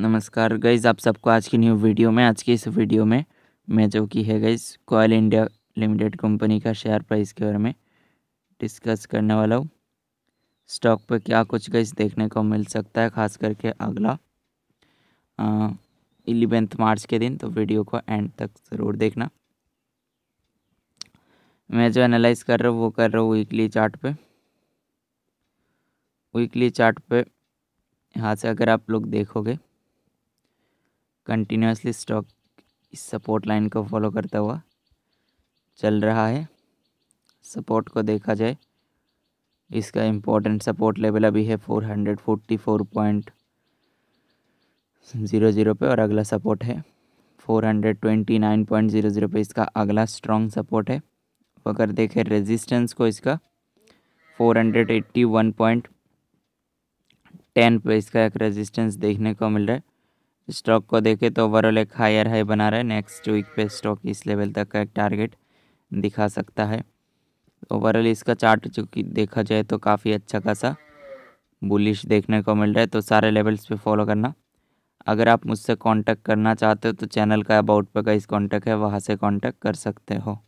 नमस्कार गईज़ आप सबको आज की न्यू वीडियो में आज की इस वीडियो में मैं जो की है guys coal India limited company का शेयर प्राइस के बारे में डिस्कस करने वाला हूँ स्टॉक पे क्या कुछ गईज़ देखने को मिल सकता है खास करके अगला इलेवेंथ मार्च के दिन तो वीडियो को एंड तक ज़रूर देखना मैं जो एनालाइज कर रहा हूँ वो कर रहा हूँ वीकली चार्ट पे वीकली चार्ट पे यहाँ से अगर आप लोग देखोगे कंटिन्यूसली स्टॉक इस सपोर्ट लाइन को फॉलो करता हुआ चल रहा है सपोर्ट को देखा जाए इसका इम्पोर्टेंट सपोर्ट लेवल अभी है four hundred forty four point zero zero पर और अगला सपोर्ट है four hundred twenty nine point zero zero पर इसका अगला स्ट्रॉन्ग सपोर्ट है अगर देखें रेजिस्टेंस को इसका four hundred eighty one point ten पर इसका एक रेजिस्टेंस देखने को मिल रहा है स्टॉक को देखें तो ओवरऑल एक हायर हाई बना रहा है नेक्स्ट वीक पे स्टॉक इस लेवल तक का एक टारगेट दिखा सकता है ओवरऑल इसका चार्ट जो कि देखा जाए तो काफ़ी अच्छा खासा बुलिश देखने को मिल रहा है तो सारे लेवल्स पे फॉलो करना अगर आप मुझसे कांटेक्ट करना चाहते हो तो चैनल का अबाउट पे का इस कॉन्टैक्ट है वहाँ से कॉन्टैक्ट कर सकते हो